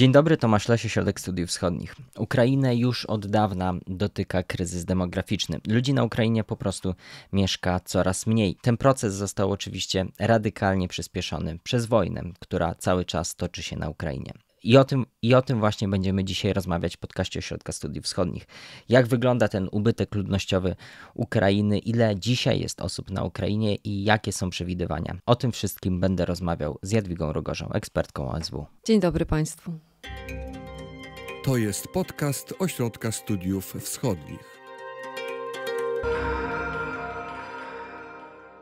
Dzień dobry, Tomasz Lesie, Środek Studiów Wschodnich. Ukrainę już od dawna dotyka kryzys demograficzny. Ludzi na Ukrainie po prostu mieszka coraz mniej. Ten proces został oczywiście radykalnie przyspieszony przez wojnę, która cały czas toczy się na Ukrainie. I o, tym, I o tym właśnie będziemy dzisiaj rozmawiać w podcaście Ośrodka Studiów Wschodnich. Jak wygląda ten ubytek ludnościowy Ukrainy, ile dzisiaj jest osób na Ukrainie i jakie są przewidywania. O tym wszystkim będę rozmawiał z Jadwigą Rogorzą, ekspertką OSW. Dzień dobry Państwu. To jest podcast Ośrodka Studiów Wschodnich.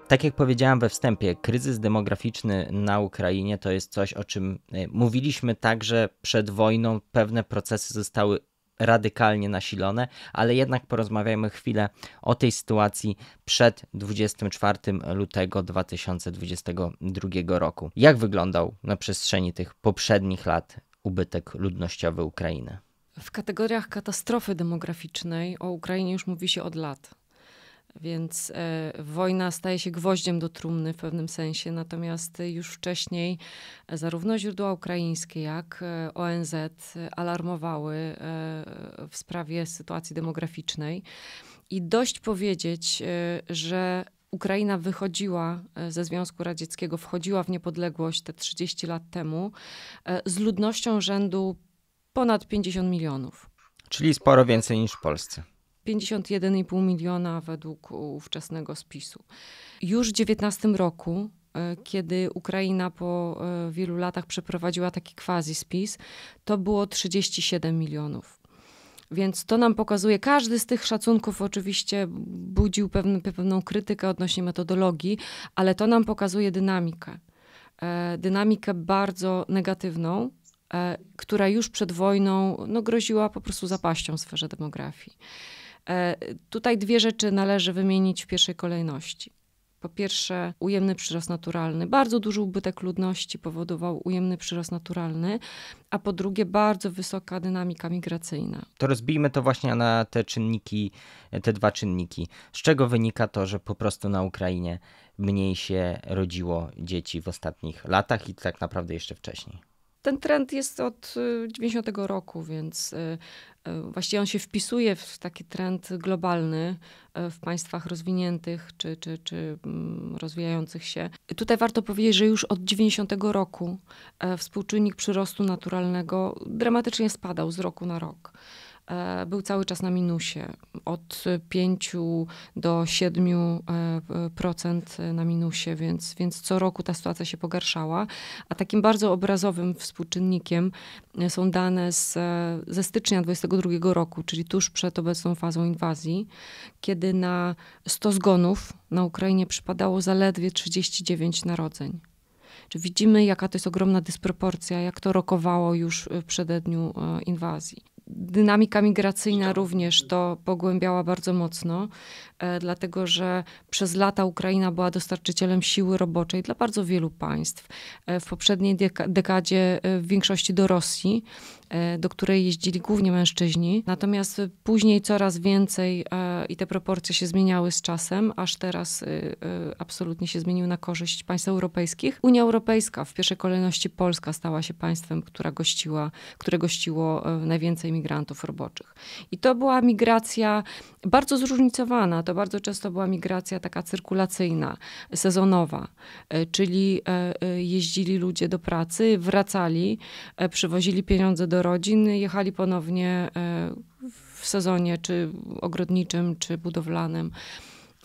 Tak jak powiedziałem we wstępie, kryzys demograficzny na Ukrainie to jest coś, o czym e, mówiliśmy także przed wojną. Pewne procesy zostały radykalnie nasilone, ale jednak porozmawiajmy chwilę o tej sytuacji przed 24 lutego 2022 roku. Jak wyglądał na przestrzeni tych poprzednich lat ubytek ludnościowy Ukrainy. W kategoriach katastrofy demograficznej o Ukrainie już mówi się od lat. Więc e, wojna staje się gwoździem do trumny w pewnym sensie, natomiast już wcześniej e, zarówno źródła ukraińskie, jak e, ONZ alarmowały w sprawie sytuacji demograficznej. I dość powiedzieć, że Ukraina wychodziła e, ze Związku Radzieckiego, wchodziła w niepodległość te 30 lat temu e, z ludnością rzędu ponad 50 milionów. Czyli sporo więcej niż w Polsce. 51,5 miliona według ówczesnego spisu. Już w 19 roku e, kiedy Ukraina po wielu latach przeprowadziła taki quasi spis, to było 37 milionów. Więc to nam pokazuje, każdy z tych szacunków oczywiście budził pewną, pewną krytykę odnośnie metodologii, ale to nam pokazuje dynamikę. E, dynamikę bardzo negatywną, e, która już przed wojną no, groziła po prostu zapaścią w sferze demografii. E, tutaj dwie rzeczy należy wymienić w pierwszej kolejności. Po pierwsze, ujemny przyrost naturalny. Bardzo duży ubytek ludności powodował ujemny przyrost naturalny, a po drugie, bardzo wysoka dynamika migracyjna. To rozbijmy to właśnie na te czynniki, te dwa czynniki. Z czego wynika to, że po prostu na Ukrainie mniej się rodziło dzieci w ostatnich latach i tak naprawdę jeszcze wcześniej? ten trend jest od 90 y, roku, więc y, y, właściwie on się wpisuje w taki trend globalny w państwach rozwiniętych czy, czy, czy mm, rozwijających się. Tutaj warto powiedzieć, że już od 90 roku e, współczynnik przyrostu naturalnego dramatycznie spadał z roku na rok. E, był cały czas na minusie. Od 5 do 7% e, na minusie, więc, więc co roku ta sytuacja się pogarszała. A takim bardzo obrazowym współczynnikiem e, są dane z, ze stycznia 2022 roku, czyli tuż przed obecną fazą inwazji, kiedy na 100 zgonów na Ukrainie przypadało zaledwie 39 narodzeń. Czy widzimy, jaka to jest ogromna dysproporcja, jak to rokowało już w przededniu inwazji dynamika migracyjna również to pogłębiała bardzo mocno, e, dlatego że przez lata Ukraina była dostarczycielem siły roboczej dla bardzo wielu państw. E, w poprzedniej dekadzie e, w większości do Rosji, do której jeździli głównie mężczyźni. Natomiast później coraz więcej i te proporcje się zmieniały z czasem, aż teraz absolutnie się zmienił na korzyść państw europejskich. Unia Europejska, w pierwszej kolejności Polska stała się państwem, która gościła, które gościło najwięcej migrantów roboczych. I to była migracja bardzo zróżnicowana. To bardzo często była migracja taka cyrkulacyjna, sezonowa, e, czyli e, e, jeździli ludzie do pracy, wracali, przywozili pieniądze do rodzin, jechali ponownie w sezonie czy ogrodniczym, czy budowlanym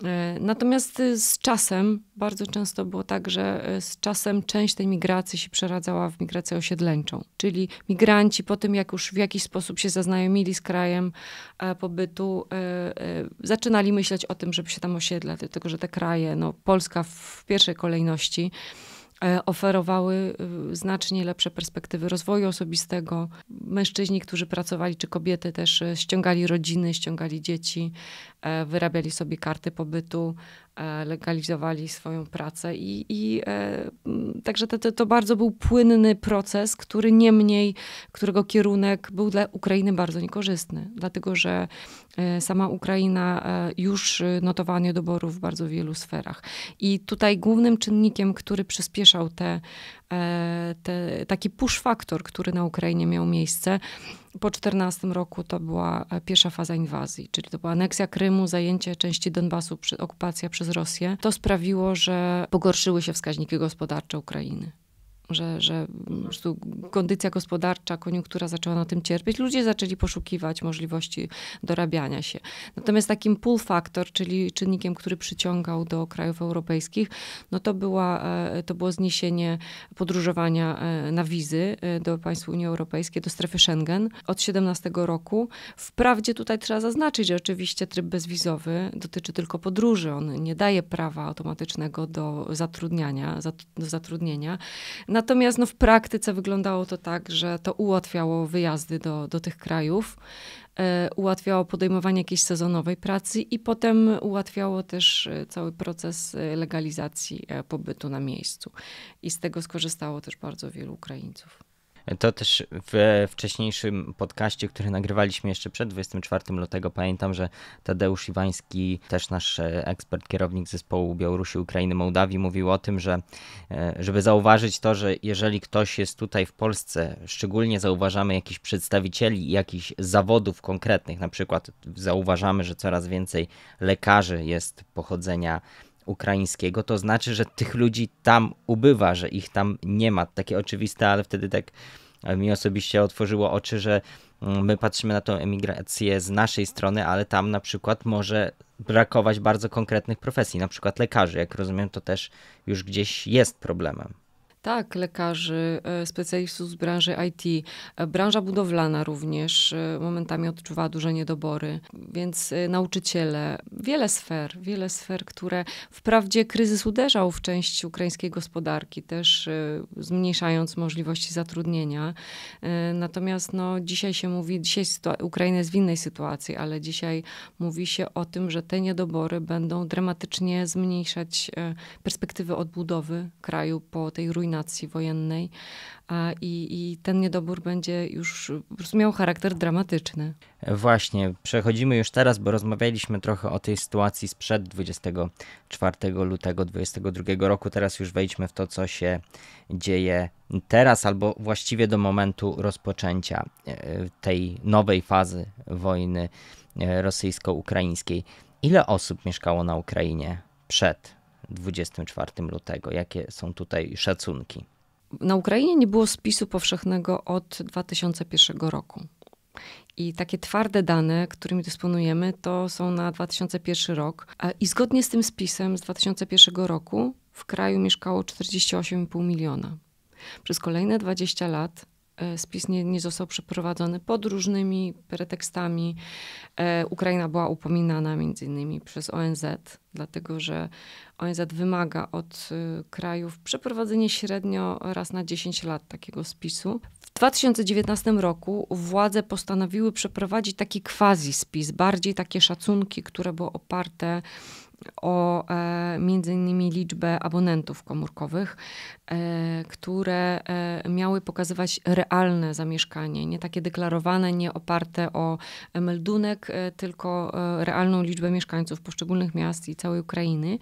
E, natomiast y, z czasem, bardzo często było tak, że e, z czasem część tej migracji się przeradzała w migrację osiedleńczą, czyli migranci po tym, jak już w jakiś sposób się zaznajomili z krajem e, pobytu, zaczynali myśleć o tym, żeby się tam osiedlać, dlatego że te kraje, no Polska w pierwszej kolejności, E, oferowały e, znacznie lepsze perspektywy rozwoju osobistego. Mężczyźni, którzy pracowali, czy kobiety też e, ściągali rodziny, ściągali dzieci, wyrabiali sobie karty pobytu, E, legalizowali swoją pracę. I, i e, także to, to, bardzo był płynny proces, który niemniej, którego kierunek był dla Ukrainy bardzo niekorzystny, dlatego że e, sama Ukraina już notowanie doborów w bardzo wielu sferach. I tutaj głównym czynnikiem, który przyspieszał te, te taki push faktor, który na Ukrainie miał miejsce, po 14 roku to była e, pierwsza faza inwazji, czyli to była aneksja Krymu, zajęcie części Donbasu, okupacja przez Rosję. To sprawiło, że pogorszyły się wskaźniki gospodarcze Ukrainy że, że kondycja gospodarcza, koniunktura zaczęła na tym cierpieć, ludzie zaczęli poszukiwać możliwości dorabiania się. Natomiast takim pull factor, czyli czynnikiem, który przyciągał do krajów europejskich, no to, była, e, to było zniesienie podróżowania e, na wizy e, do państw Unii Europejskiej, do strefy Schengen od 17 roku. Wprawdzie tutaj trzeba zaznaczyć, że oczywiście tryb bezwizowy dotyczy tylko podróży, on nie daje prawa automatycznego do zatrudniania, do zatrudnienia. Natomiast no, w praktyce wyglądało to tak, że to ułatwiało wyjazdy do, do tych krajów, e, ułatwiało podejmowanie jakiejś sezonowej pracy i potem ułatwiało też e, cały proces e, legalizacji e, pobytu na miejscu. I z tego skorzystało też bardzo wielu Ukraińców. To też w wcześniejszym podcaście, który nagrywaliśmy jeszcze przed 24 lutego, pamiętam, że Tadeusz Iwański, też nasz e, ekspert, kierownik zespołu Białorusi, Ukrainy, Mołdawii, mówił o tym, że e, żeby zauważyć to, że jeżeli ktoś jest tutaj w Polsce, szczególnie zauważamy jakichś przedstawicieli jakichś zawodów konkretnych, na przykład zauważamy, że coraz więcej lekarzy jest pochodzenia ukraińskiego, to znaczy, że tych ludzi tam ubywa, że ich tam nie ma. Takie oczywiste, ale wtedy tak e, mi osobiście otworzyło oczy, że mm, my patrzymy na tą emigrację z naszej strony, ale tam na przykład może brakować bardzo konkretnych profesji, na przykład lekarzy. Jak rozumiem, to też już gdzieś jest problemem. Tak, lekarzy, e, specjalistów z branży IT. E, branża budowlana również e, momentami odczuwa duże niedobory, więc nauczyciele, wiele sfer, wiele sfer, które wprawdzie kryzys uderzał w część ukraińskiej gospodarki, też zmniejszając możliwości zatrudnienia. Natomiast no, dzisiaj się mówi, dzisiaj Ukraina jest w innej sytuacji, ale dzisiaj mówi się o tym, że te niedobory będą dramatycznie zmniejszać perspektywy odbudowy kraju po tej ruinie dominacji wojennej a, i, i ten niedobór będzie już miał charakter dramatyczny. Właśnie, przechodzimy już teraz, bo rozmawialiśmy trochę o tej sytuacji sprzed 24 lutego 2022 roku. Teraz już wejdźmy w to, co się dzieje teraz, albo właściwie do momentu rozpoczęcia e, tej nowej fazy wojny e, rosyjsko-ukraińskiej. Ile osób mieszkało na Ukrainie przed 24 lutego? Jakie są tutaj szacunki? Na Ukrainie nie było spisu powszechnego od 2001 roku. I takie twarde dane, którymi dysponujemy, to są na 2001 rok. I zgodnie z tym spisem z 2001 roku w kraju mieszkało 48,5 miliona. Przez kolejne 20 lat E, spis nie, nie został przeprowadzony pod różnymi pretekstami. E, Ukraina była upominana między innymi przez ONZ, dlatego że ONZ wymaga od e, krajów przeprowadzenie średnio raz na 10 lat takiego spisu. W 2019 roku władze postanowiły przeprowadzić taki quasi spis, bardziej takie szacunki, które było oparte o e, między innymi liczbę abonentów komórkowych, e, które e, miały pokazywać realne zamieszkanie, nie takie deklarowane, nie oparte o meldunek, e, tylko e, realną liczbę mieszkańców poszczególnych miast i całej Ukrainy.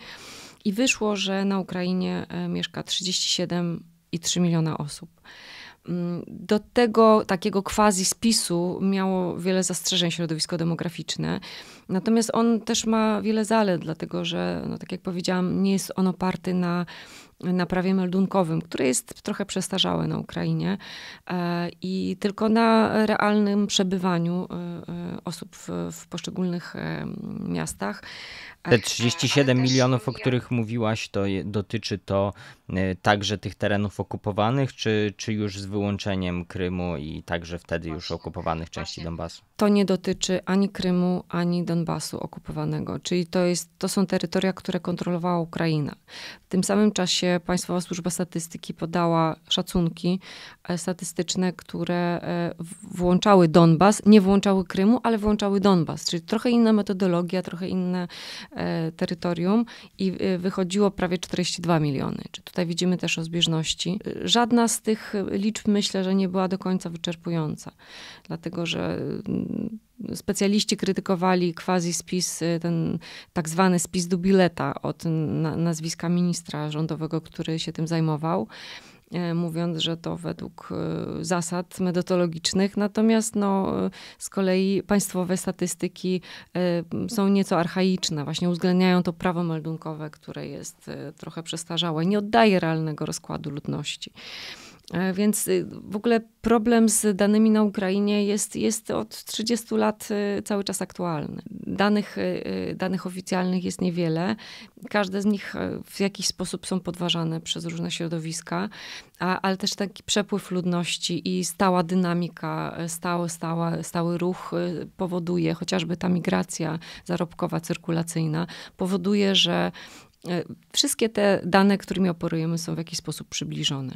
I wyszło, że na Ukrainie e, mieszka 37,3 miliona osób. Mm, do tego takiego quasi spisu miało wiele zastrzeżeń środowisko demograficzne. Natomiast on też ma wiele zalet, dlatego że, no, tak jak powiedziałam, nie jest on oparty na na prawie meldunkowym, które jest trochę przestarzałe na Ukrainie e, i tylko na realnym przebywaniu e, e, osób w, w poszczególnych miastach. Te 37 milionów, o których mówiłaś, to dotyczy to także tych terenów okupowanych, czy, czy już z wyłączeniem Krymu i także wtedy już okupowanych części Donbasu? To nie dotyczy ani Krymu, ani Donbasu Donbasu okupowanego, czyli to, jest, to są terytoria, które kontrolowała Ukraina. W tym samym czasie Państwowa Służba Statystyki podała szacunki e, statystyczne, które e, włączały Donbas, nie włączały Krymu, ale włączały Donbas, czyli trochę inna metodologia, trochę inne e, terytorium i wychodziło prawie 42 miliony. Czy tutaj widzimy też rozbieżności? Żadna z tych liczb myślę, że nie była do końca wyczerpująca, dlatego że mm, specjaliści krytykowali quasi spis, y, ten tak zwany spis dubileta od nazwiska ministra rządowego, który się tym zajmował y, mówiąc, że to według y, zasad metodologicznych. Natomiast no, z kolei państwowe statystyki są nieco archaiczne, właśnie uwzględniają to prawo meldunkowe, które jest trochę przestarzałe, nie oddaje realnego rozkładu ludności. E, więc y, w ogóle problem z danymi na Ukrainie jest, jest od 30 lat y, cały czas aktualny. Danych, y, danych oficjalnych jest niewiele. Każde z nich w jakiś sposób są podważane przez różne środowiska, a, ale też taki przepływ ludności i stała dynamika, stały, stała, stały ruch powoduje, chociażby ta migracja zarobkowa, cyrkulacyjna, powoduje, że wszystkie te dane, którymi operujemy, są w jakiś sposób przybliżone.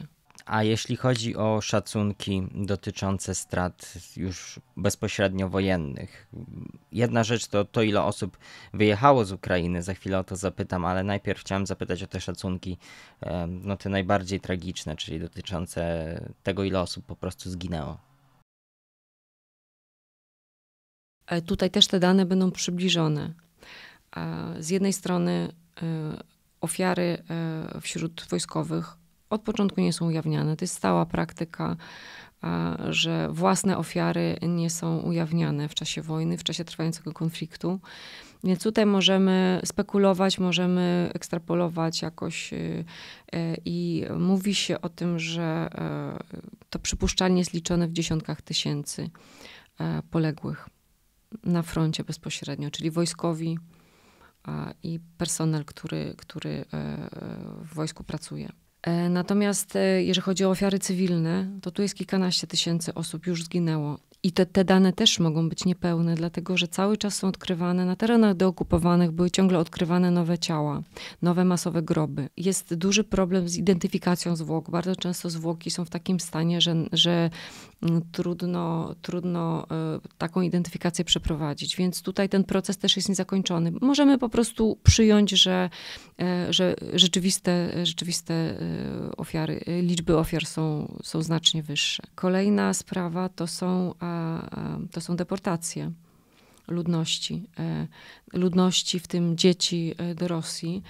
A jeśli chodzi o szacunki dotyczące strat już bezpośrednio wojennych, jedna rzecz to to, ile osób wyjechało z Ukrainy, za chwilę o to zapytam, ale najpierw chciałem zapytać o te szacunki, no te najbardziej tragiczne, czyli dotyczące tego, ile osób po prostu zginęło. E, tutaj też te dane będą przybliżone. E, z jednej strony e, ofiary wśród wojskowych od początku nie są ujawniane. To jest stała praktyka, że własne ofiary nie są ujawniane w czasie wojny, w czasie trwającego konfliktu. Więc tutaj możemy spekulować, możemy ekstrapolować jakoś y, y, i mówi się o tym, że y, to przypuszczalnie jest liczone w dziesiątkach tysięcy poległych na froncie bezpośrednio, czyli wojskowi i personel, który, który w wojsku pracuje. E, natomiast e, jeżeli chodzi o ofiary cywilne, to tu jest kilkanaście tysięcy osób już zginęło. I te, te dane też mogą być niepełne, dlatego że cały czas są odkrywane, na terenach deokupowanych były ciągle odkrywane nowe ciała, nowe masowe groby. Jest duży problem z identyfikacją zwłok. Bardzo często zwłoki są w takim stanie, że, że mm, trudno, trudno e, taką identyfikację przeprowadzić. Więc tutaj ten proces też jest niezakończony. Możemy po prostu przyjąć, że E, że rzeczywiste, rzeczywiste e, ofiary, e, liczby ofiar są, są znacznie wyższe. Kolejna sprawa to są, to są deportacje ludności, ludności, w tym dzieci do Rosji.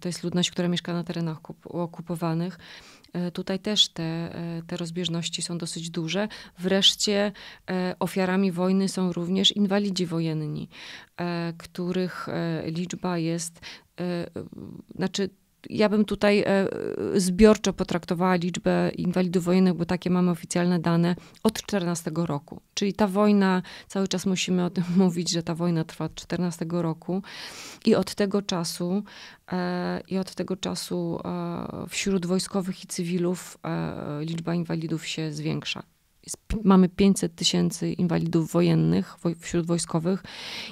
To jest ludność, która mieszka na terenach okup okupowanych. E, tutaj też te, e, te rozbieżności są dosyć duże. Wreszcie e, ofiarami wojny są również inwalidzi wojenni, których liczba jest, znaczy ja bym tutaj e, zbiorczo potraktowała liczbę inwalidów wojennych, bo takie mamy oficjalne dane od 14 roku. Czyli ta wojna, cały czas musimy o tym mówić, że ta wojna trwa od 14 roku i od tego czasu e, i od tego czasu e, wśród wojskowych i cywilów liczba inwalidów się zwiększa mamy 500 tysięcy inwalidów wojennych wśród wojskowych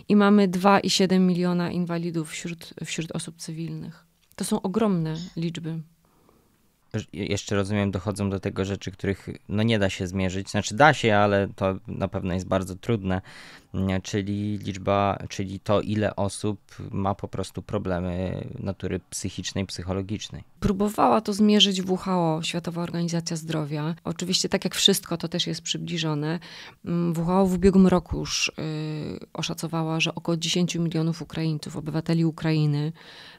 i mamy 2,7 miliona inwalidów wśród, wśród osób cywilnych. To są ogromne liczby. Jeszcze rozumiem, dochodzą do tego rzeczy, których no nie da się zmierzyć. Znaczy da się, ale to na pewno jest bardzo trudne. Mm, czyli liczba, czyli to, ile osób ma po prostu problemy natury psychicznej, psychologicznej. Próbowała to zmierzyć WHO, Światowa Organizacja Zdrowia. Oczywiście, tak jak wszystko, to też jest przybliżone. Mm, WHO w ubiegłym roku już y, oszacowała, że około 10 milionów Ukraińców, obywateli Ukrainy,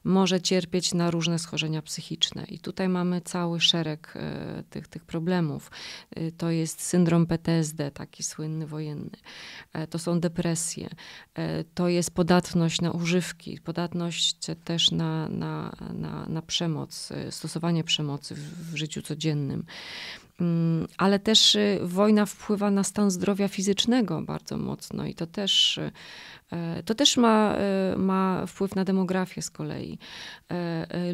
może cierpieć na różne schorzenia psychiczne. I tutaj mamy cały szereg y, tych, tych problemów. Y, to jest syndrom PTSD, taki słynny wojenny. E, to są depresję, e, to jest podatność na używki, podatność też na, na, na, na przemoc, e, stosowanie przemocy w, w życiu codziennym mm, ale też e, wojna wpływa na stan zdrowia fizycznego bardzo mocno i to też, to też ma, ma wpływ na demografię z kolei.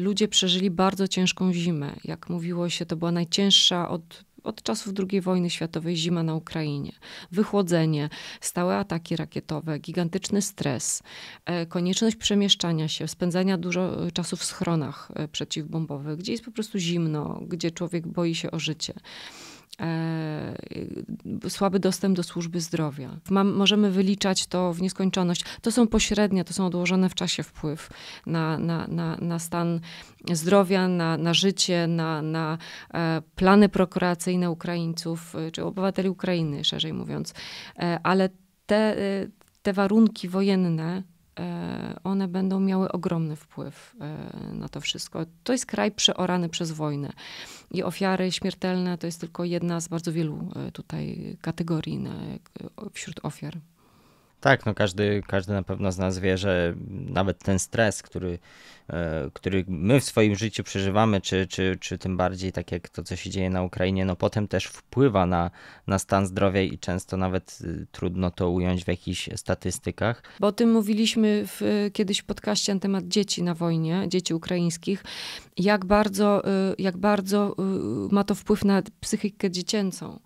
Ludzie przeżyli bardzo ciężką zimę. Jak mówiło się, to była najcięższa od od czasów II wojny światowej zima na Ukrainie, wychłodzenie, stałe ataki rakietowe, gigantyczny stres, e, konieczność przemieszczania się, spędzania dużo e, czasu w schronach e, przeciwbombowych, gdzie jest po prostu zimno, gdzie człowiek boi się o życie. E, słaby dostęp do służby zdrowia. Mam, możemy wyliczać to w nieskończoność. To są pośrednie, to są odłożone w czasie wpływ na, na, na, na stan zdrowia, na, na życie, na, na e, plany prokreacyjne Ukraińców, e, czy obywateli Ukrainy, szerzej mówiąc. Ale te, te warunki wojenne E, one będą miały ogromny wpływ e, na to wszystko. To jest kraj przeorany przez wojnę i ofiary śmiertelne to jest tylko jedna z bardzo wielu e, tutaj kategorii na, wśród ofiar. Tak, no każdy, każdy na pewno z nas wie, że nawet ten stres, który E, który my w swoim życiu przeżywamy, czy, czy, czy tym bardziej tak jak to, co się dzieje na Ukrainie, no potem też wpływa na, na stan zdrowia i często nawet y, trudno to ująć w jakichś statystykach. Bo o tym mówiliśmy w, kiedyś w podcaście na temat dzieci na wojnie, dzieci ukraińskich, jak bardzo, y, jak bardzo y, ma to wpływ na psychikę dziecięcą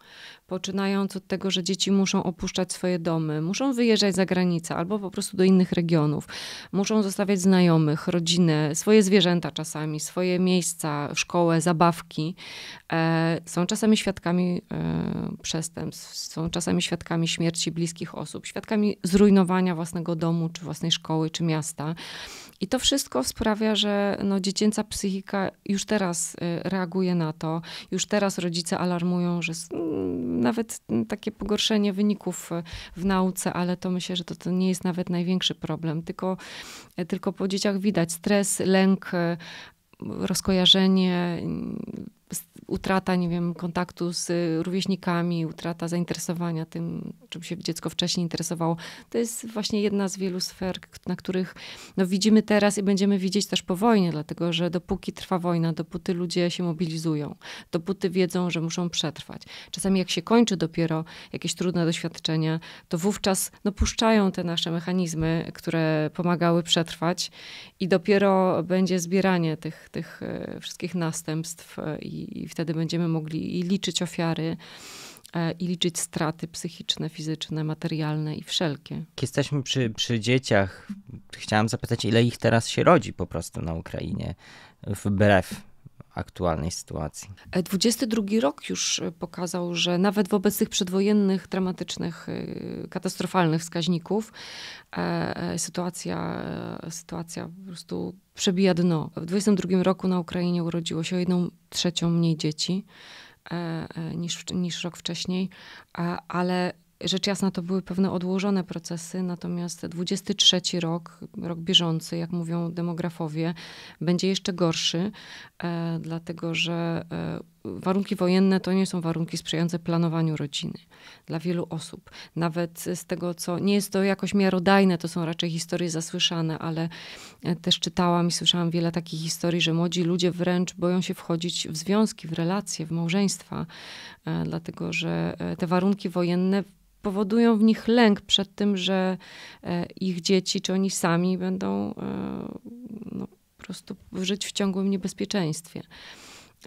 poczynając od tego, że dzieci muszą opuszczać swoje domy, muszą wyjeżdżać za granicę albo po prostu do innych regionów, muszą zostawiać znajomych, rodzinę, swoje zwierzęta czasami, swoje miejsca, szkołę, zabawki. E, są czasami świadkami e, przestępstw, są czasami świadkami śmierci bliskich osób, świadkami zrujnowania własnego domu, czy własnej szkoły, czy miasta. I to wszystko sprawia, że no, dziecięca psychika już teraz y, reaguje na to. Już teraz rodzice alarmują, że mm, nawet mm, takie pogorszenie wyników y, w nauce, ale to myślę, że to, to nie jest nawet największy problem. Tylko, e, tylko po dzieciach widać stres, lęk, y, rozkojarzenie, mm, utrata, nie wiem, kontaktu z y, rówieśnikami, utrata zainteresowania tym, czym się dziecko wcześniej interesowało. To jest właśnie jedna z wielu sfer, na których no, widzimy teraz i będziemy widzieć też po wojnie, dlatego że dopóki trwa wojna, dopóty ludzie się mobilizują, dopóty wiedzą, że muszą przetrwać. Czasami jak się kończy dopiero jakieś trudne doświadczenia, to wówczas no, puszczają te nasze mechanizmy, które pomagały przetrwać i dopiero będzie zbieranie tych, tych y, wszystkich następstw y, i wtedy będziemy mogli liczyć ofiary e, i liczyć straty psychiczne, fizyczne, materialne i wszelkie. jesteśmy przy, przy dzieciach, chciałam zapytać, ile ich teraz się rodzi po prostu na Ukrainie wbrew aktualnej sytuacji. 22 e, rok już e, pokazał, że nawet wobec tych przedwojennych, dramatycznych, katastrofalnych wskaźników, sytuacja, sytuacja po prostu przebija dno. W 22 roku na Ukrainie urodziło się o jedną trzecią mniej dzieci e, e, niż, niż rok wcześniej, ale rzecz jasna to były pewne odłożone procesy, natomiast 23 rok, rok bieżący, jak mówią demografowie, będzie jeszcze gorszy, e, dlatego że warunki wojenne to nie są warunki sprzyjające planowaniu rodziny dla wielu osób. Nawet z tego, co nie jest to jakoś miarodajne, to są raczej historie zasłyszane, ale e, też czytałam i słyszałam wiele takich historii, że młodzi ludzie wręcz boją się wchodzić w związki, w relacje, w małżeństwa, e, dlatego że e, te warunki wojenne powodują w nich lęk przed tym, że ich dzieci czy oni sami będą no, po prostu żyć w ciągłym niebezpieczeństwie.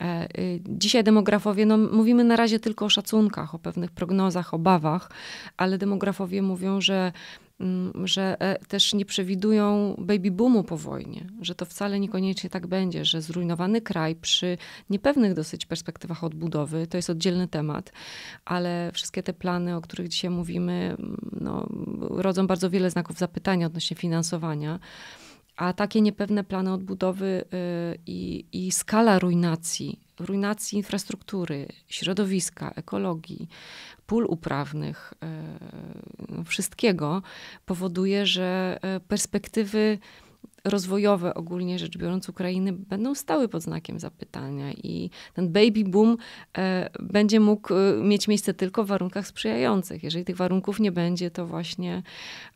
E, y, dzisiaj demografowie, no mówimy na razie tylko o szacunkach, o pewnych prognozach, obawach, ale demografowie mówią, że, mm, że e, też nie przewidują baby boomu po wojnie, że to wcale niekoniecznie tak będzie, że zrujnowany kraj przy niepewnych dosyć perspektywach odbudowy, to jest oddzielny temat, ale wszystkie te plany, o których dzisiaj mówimy, mm, no, rodzą bardzo wiele znaków zapytania odnośnie finansowania. A takie niepewne plany odbudowy y, i, i skala ruinacji, ruinacji infrastruktury, środowiska, ekologii, pól uprawnych, y, no wszystkiego powoduje, że y, perspektywy rozwojowe ogólnie rzecz biorąc Ukrainy będą stały pod znakiem zapytania i ten baby boom e, będzie mógł e, mieć miejsce tylko w warunkach sprzyjających. Jeżeli tych warunków nie będzie, to właśnie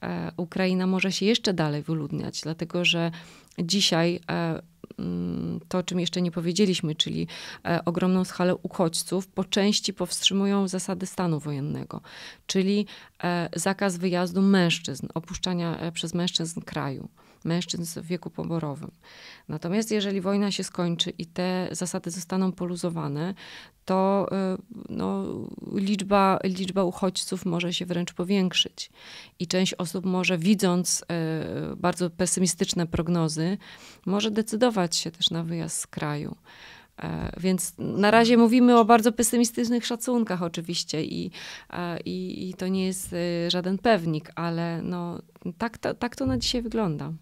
e, Ukraina może się jeszcze dalej wyludniać, dlatego że dzisiaj mm, to, o czym jeszcze nie powiedzieliśmy, czyli ogromną skalę uchodźców, po części powstrzymują zasady stanu wojennego, czyli zakaz wyjazdu mężczyzn, opuszczania przez mężczyzn kraju mężczyzn w wieku poborowym. Natomiast jeżeli wojna się skończy i te zasady zostaną poluzowane, to y, no, liczba, liczba uchodźców może się wręcz powiększyć. I część osób może widząc y, bardzo pesymistyczne prognozy, może decydować się też na wyjazd z kraju. E, więc na razie mówimy o bardzo pesymistycznych szacunkach oczywiście i, e, i, i to nie jest y, żaden pewnik, ale no, tak, to, tak to na dzisiaj wygląda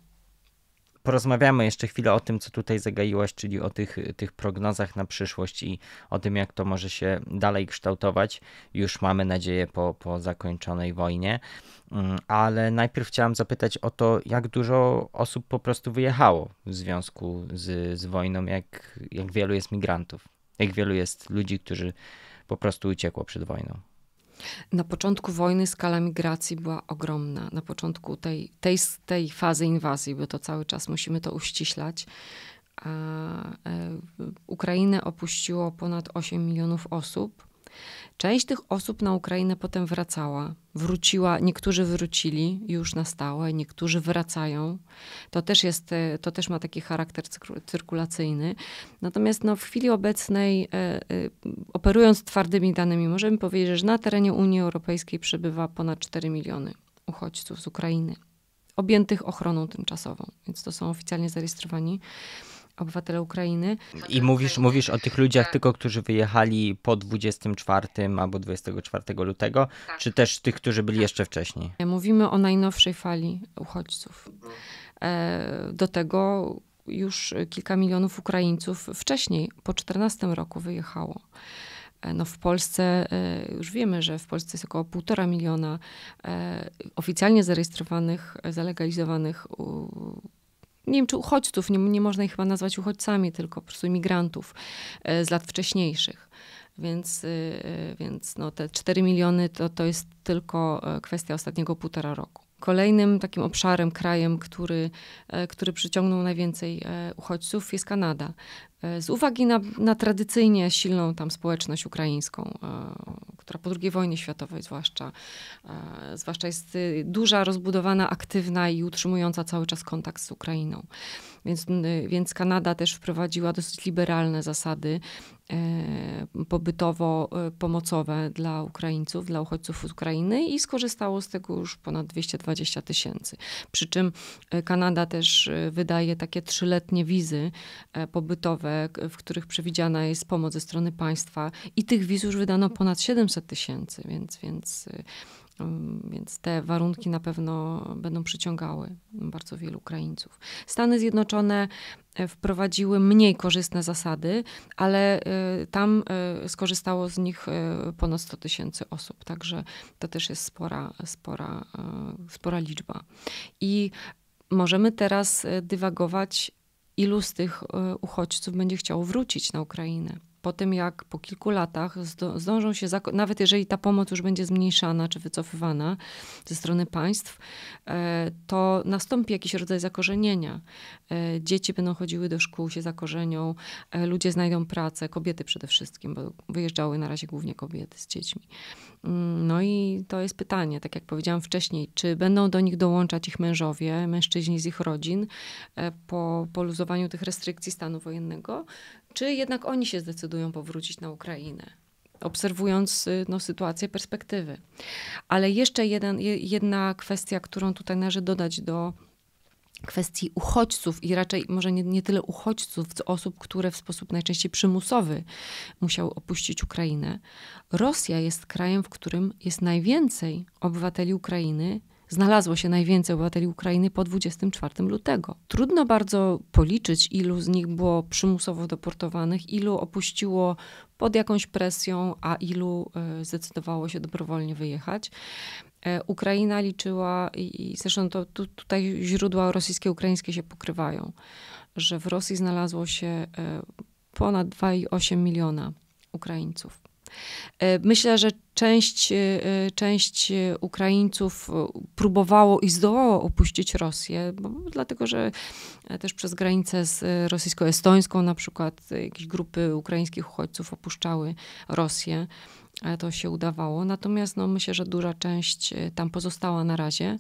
porozmawiamy jeszcze chwilę o tym, co tutaj zagaiłaś, czyli o tych, tych prognozach na przyszłość i o tym, jak to może się dalej kształtować. Już mamy nadzieję po, po zakończonej wojnie. Mm, ale najpierw chciałam zapytać o to, jak dużo osób po prostu wyjechało w związku z, z wojną, jak, jak wielu jest migrantów, jak wielu jest ludzi, którzy po prostu uciekło przed wojną. Na początku wojny skala migracji była ogromna. Na początku tej, tej, tej fazy inwazji, bo to cały czas musimy to uściślać, a e, Ukrainę opuściło ponad 8 milionów osób. Część tych osób na Ukrainę potem wracała. Wróciła, niektórzy wrócili już na stałe, niektórzy wracają. To też, jest, e, to też ma taki charakter cyrkulacyjny. Natomiast no, w chwili obecnej, e, e, operując twardymi danymi, możemy powiedzieć, że na terenie Unii Europejskiej przebywa ponad 4 miliony uchodźców z Ukrainy objętych ochroną tymczasową, więc to są oficjalnie zarejestrowani obywatele Ukrainy. I mówisz, mówisz o tych ludziach tylko, którzy wyjechali po 24 albo 24 lutego, tak. czy też tych, którzy byli tak. jeszcze wcześniej? E, mówimy o najnowszej fali uchodźców. Mhm. E, do tego już kilka milionów Ukraińców wcześniej, po 14 roku wyjechało. E, no w Polsce już wiemy, że w Polsce jest około półtora miliona oficjalnie zarejestrowanych, zalegalizowanych nie wiem czy uchodźców, nie, nie można ich chyba nazwać uchodźcami, tylko po prostu imigrantów e, z lat wcześniejszych. Więc, e, e, więc no, te 4 miliony to, to jest tylko kwestia ostatniego półtora roku. Kolejnym takim obszarem, krajem, który, który przyciągnął najwięcej uchodźców jest Kanada. E, z uwagi na, na, tradycyjnie silną tam społeczność ukraińską, e, która po II wojnie światowej zwłaszcza, e, zwłaszcza jest y, duża, rozbudowana, aktywna i utrzymująca cały czas kontakt z Ukrainą. Więc, y, więc Kanada też wprowadziła dosyć liberalne zasady Y, pobytowo-pomocowe y, dla Ukraińców, dla uchodźców z Ukrainy i skorzystało z tego już ponad 220 tysięcy. Przy czym y, Kanada też wydaje takie trzyletnie wizy pobytowe, w których przewidziana jest pomoc ze strony państwa i tych wiz już wydano ponad 700 tysięcy, więc, więc Mm, więc te warunki na pewno będą przyciągały bardzo wielu Ukraińców. Stany Zjednoczone e, wprowadziły mniej korzystne zasady, ale e, tam e, skorzystało z nich ponad 100 tysięcy osób, także to też jest spora, spora, spora liczba. I możemy teraz dywagować, ilu z tych uchodźców będzie chciało wrócić na Ukrainę po tym jak po kilku latach zdążą się, nawet jeżeli ta pomoc już będzie zmniejszana czy wycofywana ze strony państw, e, to nastąpi jakiś rodzaj zakorzenienia. E, dzieci będą chodziły do szkół, się zakorzenią, e, ludzie znajdą pracę, kobiety przede wszystkim, bo wyjeżdżały na razie głównie kobiety z dziećmi. Mm, no i to jest pytanie, tak jak powiedziałam wcześniej, czy będą do nich dołączać ich mężowie, mężczyźni z ich rodzin po poluzowaniu tych restrykcji stanu wojennego, czy jednak oni się zdecydują powrócić na Ukrainę, obserwując y, no, sytuację, perspektywy. Ale jeszcze jeden, jedna kwestia, którą tutaj należy dodać do kwestii uchodźców i raczej może nie, nie tyle uchodźców, co osób, które w sposób najczęściej przymusowy musiały opuścić Ukrainę. Rosja jest krajem, w którym jest najwięcej obywateli Ukrainy znalazło się najwięcej obywateli Ukrainy po 24 lutego. Trudno bardzo policzyć, ilu z nich było przymusowo deportowanych, ilu opuściło pod jakąś presją, a ilu e, zdecydowało się dobrowolnie wyjechać. E, Ukraina liczyła, i zresztą to, tu, tutaj źródła rosyjskie, ukraińskie się pokrywają, że w Rosji znalazło się e, ponad 2,8 miliona Ukraińców. E, myślę, że część, e, część Ukraińców próbowało i zdołało opuścić Rosję, bo, dlatego że też przez granicę z rosyjsko-estońską na przykład jakieś grupy ukraińskich uchodźców opuszczały Rosję. E, to się udawało. Natomiast no, myślę, że duża część tam pozostała na razie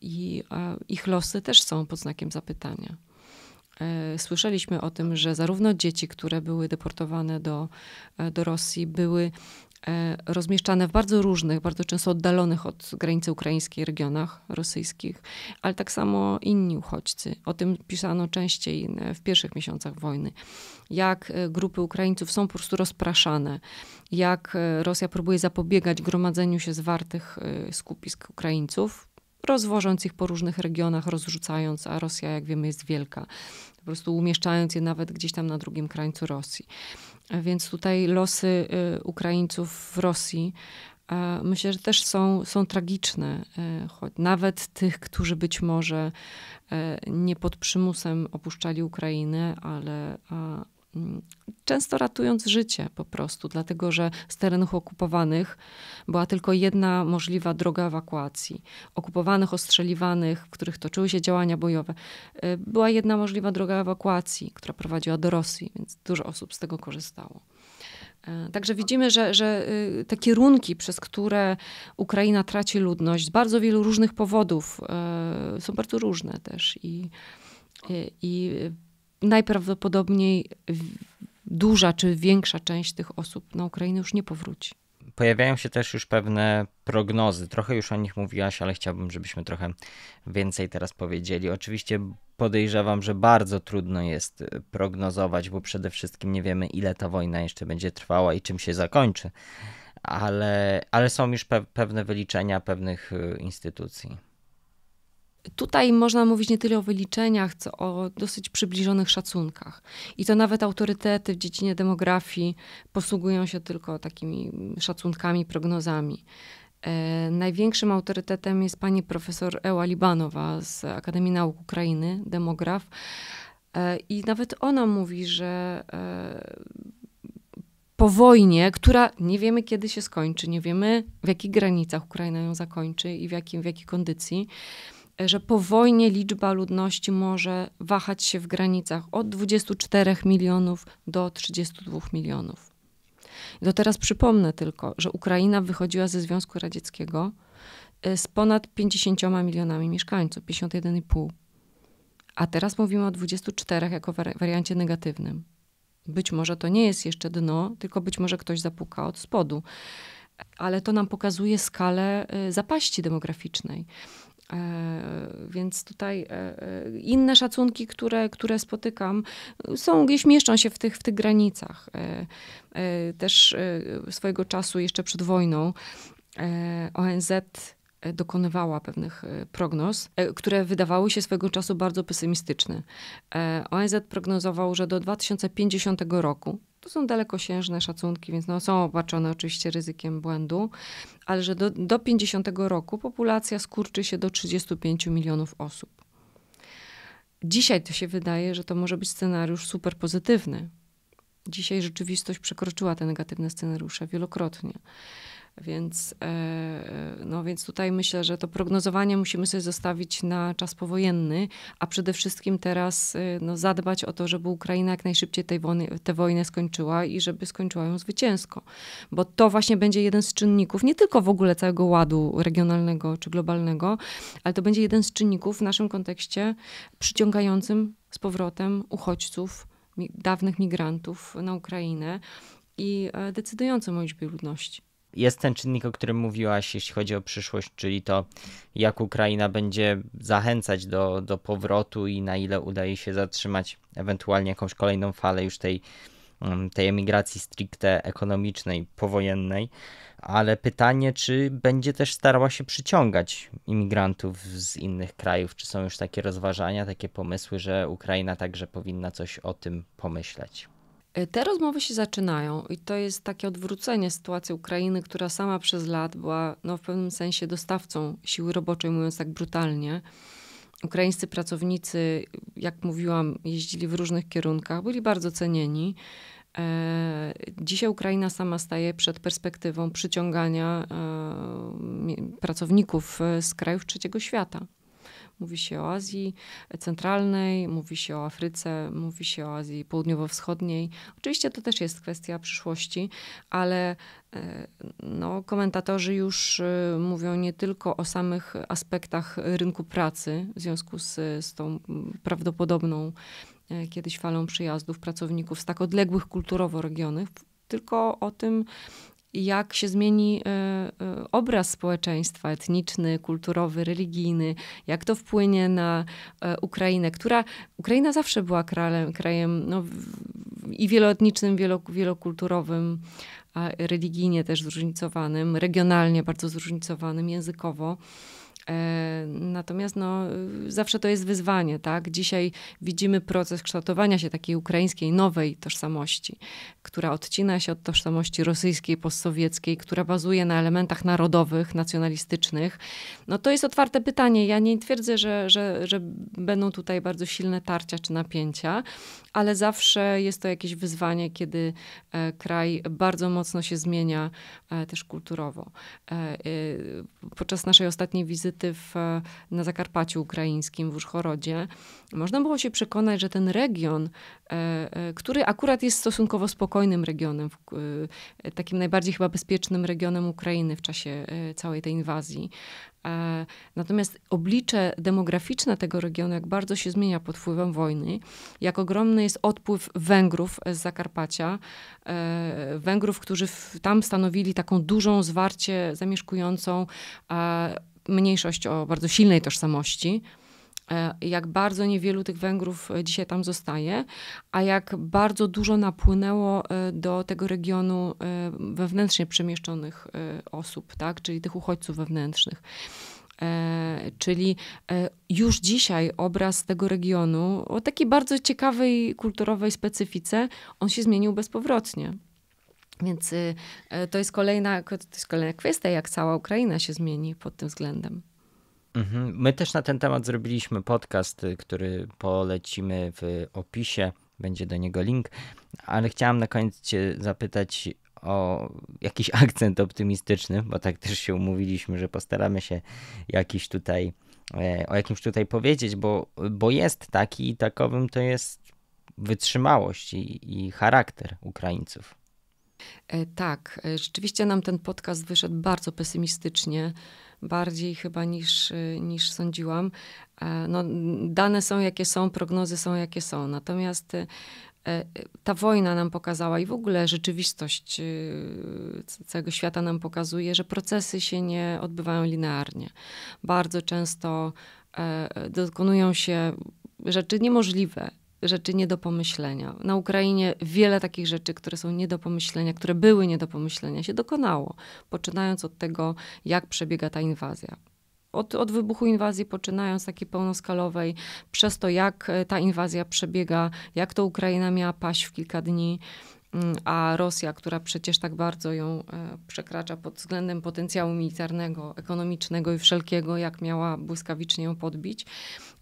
i ich losy też są pod znakiem zapytania. E, słyszeliśmy o tym, że zarówno dzieci, które były deportowane do, e, do Rosji, były e, rozmieszczane w bardzo różnych, bardzo często oddalonych od granicy ukraińskiej regionach rosyjskich, ale tak samo inni uchodźcy. O tym pisano częściej w pierwszych miesiącach wojny. Jak grupy Ukraińców są po prostu rozpraszane, jak Rosja próbuje zapobiegać gromadzeniu się zwartych skupisk Ukraińców, rozwożąc ich po różnych regionach, rozrzucając, a Rosja, jak wiemy, jest wielka. Po prostu umieszczając je nawet gdzieś tam na drugim krańcu Rosji. Więc tutaj losy y, Ukraińców w Rosji myślę, że też są, są tragiczne, y, choć nawet tych, którzy być może y, nie pod przymusem opuszczali Ukrainę, ale Mm, często ratując życie po prostu, dlatego że z terenów okupowanych była tylko jedna możliwa droga ewakuacji. Okupowanych, ostrzeliwanych, w których toczyły się działania bojowe, e, była jedna możliwa droga ewakuacji, która prowadziła do Rosji, więc dużo osób z tego korzystało. E, także widzimy, że, że, y, te kierunki, przez które Ukraina traci ludność z bardzo wielu różnych powodów, e, są bardzo różne też i, i, i najprawdopodobniej duża czy większa część tych osób na Ukrainę już nie powróci. Pojawiają się też już pewne prognozy. Trochę już o nich mówiłaś, ale chciałbym, żebyśmy trochę więcej teraz powiedzieli. Oczywiście podejrzewam, że bardzo trudno jest y, prognozować, bo przede wszystkim nie wiemy, ile ta wojna jeszcze będzie trwała i czym się zakończy. Ale, ale są już pe pewne wyliczenia pewnych y, instytucji. Tutaj można mówić nie tyle o wyliczeniach, co o dosyć przybliżonych szacunkach. I to nawet autorytety w dziedzinie demografii posługują się tylko takimi szacunkami, prognozami. E, największym autorytetem jest pani profesor Ewa Libanowa z Akademii Nauk Ukrainy, demograf. E, I nawet ona mówi, że e, po wojnie, która nie wiemy kiedy się skończy, nie wiemy w jakich granicach Ukraina ją zakończy i w, jakim, w jakiej kondycji że po wojnie liczba ludności może wahać się w granicach od 24 milionów do 32 milionów. Do teraz przypomnę tylko, że Ukraina wychodziła ze Związku Radzieckiego y, z ponad 50 milionami mieszkańców, 51,5. A teraz mówimy o 24 jako wari wariancie negatywnym. Być może to nie jest jeszcze dno, tylko być może ktoś zapuka od spodu. Ale to nam pokazuje skalę y, zapaści demograficznej. E, więc tutaj e, e, inne szacunki, które, które spotykam, są gdzieś mieszczą się w tych, w tych granicach. Też swojego czasu, jeszcze przed wojną, ONZ dokonywała pewnych prognoz, które wydawały się swojego czasu bardzo pesymistyczne. ONZ prognozował, że do 2050 roku to są dalekosiężne szacunki, więc no, są obarczone oczywiście ryzykiem błędu, ale że do, do 50 roku populacja skurczy się do 35 milionów osób. Dzisiaj to się wydaje, że to może być scenariusz super pozytywny. Dzisiaj rzeczywistość przekroczyła te negatywne scenariusze wielokrotnie. Więc, e, e, no więc tutaj myślę, że to prognozowanie musimy sobie zostawić na czas powojenny, a przede wszystkim teraz e, no, zadbać o to, żeby Ukraina jak najszybciej tej wojny, tę wojnę skończyła i żeby skończyła ją zwycięsko. Bo to właśnie będzie jeden z czynników, nie tylko w ogóle całego ładu regionalnego czy globalnego, ale to będzie jeden z czynników w naszym kontekście przyciągającym z powrotem uchodźców, dawnych migrantów na Ukrainę i decydującym o liczbie ludności jest ten czynnik, o którym mówiłaś, jeśli chodzi o przyszłość, czyli to, jak Ukraina będzie zachęcać do, do powrotu i na ile udaje się zatrzymać ewentualnie jakąś kolejną falę już tej, mm, tej emigracji stricte ekonomicznej, powojennej. Ale pytanie, czy będzie też starała się przyciągać imigrantów z innych krajów? Czy są już takie rozważania, takie pomysły, że Ukraina także powinna coś o tym pomyśleć? Y, te rozmowy się zaczynają i to jest takie odwrócenie sytuacji Ukrainy, która sama przez lat była no, w pewnym sensie dostawcą siły roboczej, mówiąc tak brutalnie. Ukraińscy pracownicy, jak mówiłam, jeździli w różnych kierunkach, byli bardzo cenieni. E, dzisiaj Ukraina sama staje przed perspektywą przyciągania e, pracowników e, z krajów trzeciego świata. Mówi się o Azji Centralnej, mówi się o Afryce, mówi się o Azji Południowo-Wschodniej. Oczywiście to też jest kwestia przyszłości, ale e, no, komentatorzy już e, mówią nie tylko o samych aspektach rynku pracy w związku z, z tą prawdopodobną e, kiedyś falą przyjazdów pracowników z tak odległych kulturowo regionów, tylko o tym, jak się zmieni e, e, obraz społeczeństwa etniczny, kulturowy, religijny, jak to wpłynie na e, Ukrainę, która Ukraina zawsze była krajem, krajem no, i wieloetnicznym, wielokulturowym, religijnie też zróżnicowanym, regionalnie bardzo zróżnicowanym językowo. E, natomiast no, zawsze to jest wyzwanie, tak? Dzisiaj widzimy proces kształtowania się takiej ukraińskiej nowej tożsamości, która odcina się od tożsamości rosyjskiej, postsowieckiej, która bazuje na elementach narodowych, nacjonalistycznych. No to jest otwarte pytanie. Ja nie twierdzę, że, że, że będą tutaj bardzo silne tarcia czy napięcia, ale zawsze jest to jakieś wyzwanie, kiedy e, kraj bardzo mocno się zmienia e, też kulturowo. Podczas naszej ostatniej wizyty wizyty w, e, na Zakarpaciu Ukraińskim, w Uszchorodzie, można było się przekonać, że ten region, e, e, który akurat jest stosunkowo spokojnym regionem, takim najbardziej chyba bezpiecznym regionem Ukrainy w czasie całej tej inwazji, Natomiast oblicze demograficzne tego regionu, jak bardzo się zmienia pod wpływem wojny, jak ogromny jest odpływ Węgrów z Zakarpacia, Węgrów, którzy tam stanowili taką dużą, zwarcie zamieszkującą mniejszość o bardzo silnej tożsamości. E, jak bardzo niewielu tych Węgrów e, dzisiaj tam zostaje, a jak bardzo dużo napłynęło e, do tego regionu wewnętrznie przemieszczonych osób, tak? czyli tych uchodźców wewnętrznych. czyli już dzisiaj obraz tego regionu o takiej bardzo ciekawej kulturowej specyfice, on się zmienił bezpowrotnie. Więc y, e, to jest, kolejna, to jest kolejna kwestia, jak cała Ukraina się zmieni pod tym względem. Mhm. My też na ten temat zrobiliśmy podcast, y, który polecimy w opisie, będzie do niego link, ale chciałam na koniec Cię zapytać o jakiś akcent optymistyczny, bo tak też się umówiliśmy, że postaramy się jakiś tutaj, e, o jakimś tutaj powiedzieć, bo, bo jest taki i takowym to jest wytrzymałość i, i charakter Ukraińców. E, tak, e, rzeczywiście nam ten podcast wyszedł bardzo pesymistycznie, bardziej chyba niż, e, niż sądziłam. No, dane są jakie są, prognozy są jakie są. Natomiast ta wojna nam pokazała i w ogóle rzeczywistość całego świata nam pokazuje, że procesy się nie odbywają linearnie. Bardzo często dokonują się rzeczy niemożliwe rzeczy nie do pomyślenia. Na Ukrainie wiele takich rzeczy, które są nie do pomyślenia, które były nie do pomyślenia, się dokonało, poczynając od tego, jak przebiega ta inwazja. Od, od, wybuchu inwazji, poczynając takiej pełnoskalowej, przez to, jak e, ta inwazja przebiega, jak to Ukraina miała paść w kilka dni. Mm, a Rosja, która przecież tak bardzo ją e, przekracza pod względem potencjału militarnego, ekonomicznego i wszelkiego, jak miała błyskawicznie ją podbić,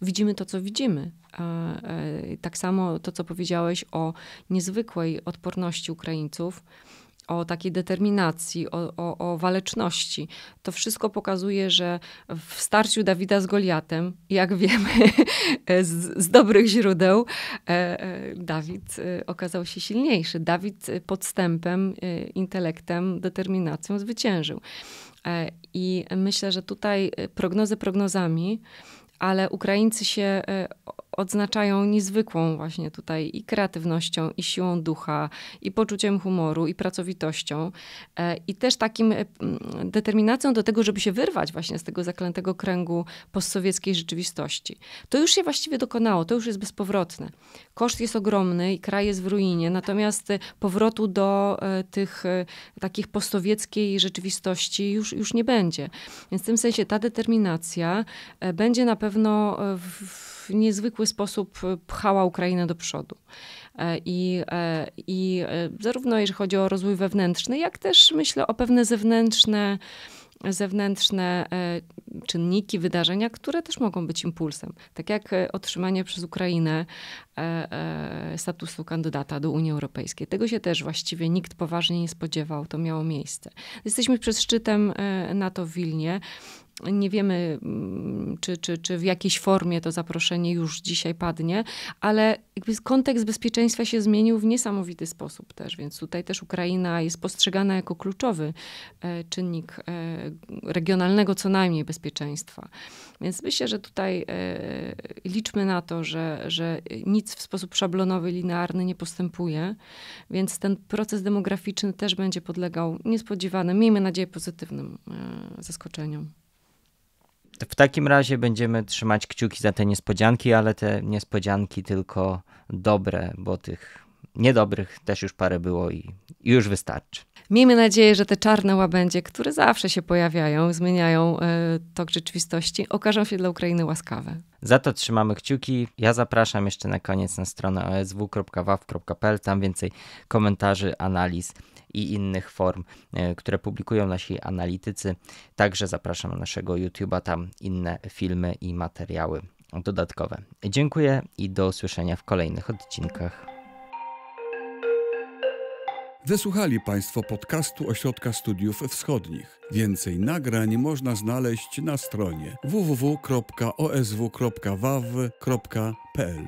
widzimy to, co widzimy. E, e, tak samo to, co powiedziałeś o niezwykłej odporności Ukraińców o takiej determinacji, o, o, o waleczności. To wszystko pokazuje, że w starciu Dawida z Goliatem, jak wiemy z, z dobrych źródeł, e, e, Dawid e, okazał się silniejszy. Dawid podstępem, intelektem, determinacją zwyciężył. I myślę, że tutaj prognozy prognozami, ale Ukraińcy się odznaczają niezwykłą właśnie tutaj i kreatywnością, i siłą ducha, i poczuciem humoru, i pracowitością, e, i też takim e, mm, determinacją do tego, żeby się wyrwać właśnie z tego zaklętego kręgu postsowieckiej rzeczywistości. To już się właściwie dokonało, to już jest bezpowrotne. Koszt jest ogromny i kraj jest w ruinie, natomiast e, powrotu do tych takich postsowieckiej rzeczywistości już, już nie będzie. Więc w tym sensie ta determinacja będzie na pewno w w niezwykły sposób e, pchała Ukrainę do przodu. E, I, e, I zarówno jeżeli chodzi o rozwój wewnętrzny, jak też myślę o pewne zewnętrzne zewnętrzne czynniki, wydarzenia, które też mogą być impulsem. Tak jak otrzymanie przez Ukrainę statusu kandydata do Unii Europejskiej. Tego się też właściwie nikt poważnie nie spodziewał, to miało miejsce. Jesteśmy przed szczytem NATO w Wilnie nie wiemy, mm, czy, czy, czy w jakiejś formie to zaproszenie już dzisiaj padnie, ale kontekst bezpieczeństwa się zmienił w niesamowity sposób też, więc tutaj też Ukraina jest postrzegana jako kluczowy e, czynnik e, regionalnego co najmniej bezpieczeństwa. Więc myślę, że tutaj e, liczmy na to, że, że nic w sposób szablonowy, linearny nie postępuje, więc ten proces demograficzny też będzie podlegał niespodziewanym, miejmy nadzieję, pozytywnym zaskoczeniom. W takim razie będziemy trzymać kciuki za te niespodzianki, ale te niespodzianki tylko dobre, bo tych niedobrych też już parę było i, już wystarczy. Miejmy nadzieję, że te czarne łabędzie, które zawsze się pojawiają, zmieniają e, tok rzeczywistości, okażą się dla Ukrainy łaskawe. Za to trzymamy kciuki. Ja zapraszam jeszcze na koniec na stronę osw.waw.pl. Tam więcej komentarzy, analiz i innych form, e, które publikują nasi analitycy. Także zapraszam na naszego YouTube'a, tam inne filmy i materiały dodatkowe. Dziękuję i do usłyszenia w kolejnych odcinkach. Wysłuchali Państwo podcastu Ośrodka Studiów Wschodnich. Więcej nagrań można znaleźć na stronie www.osw.waw.pl.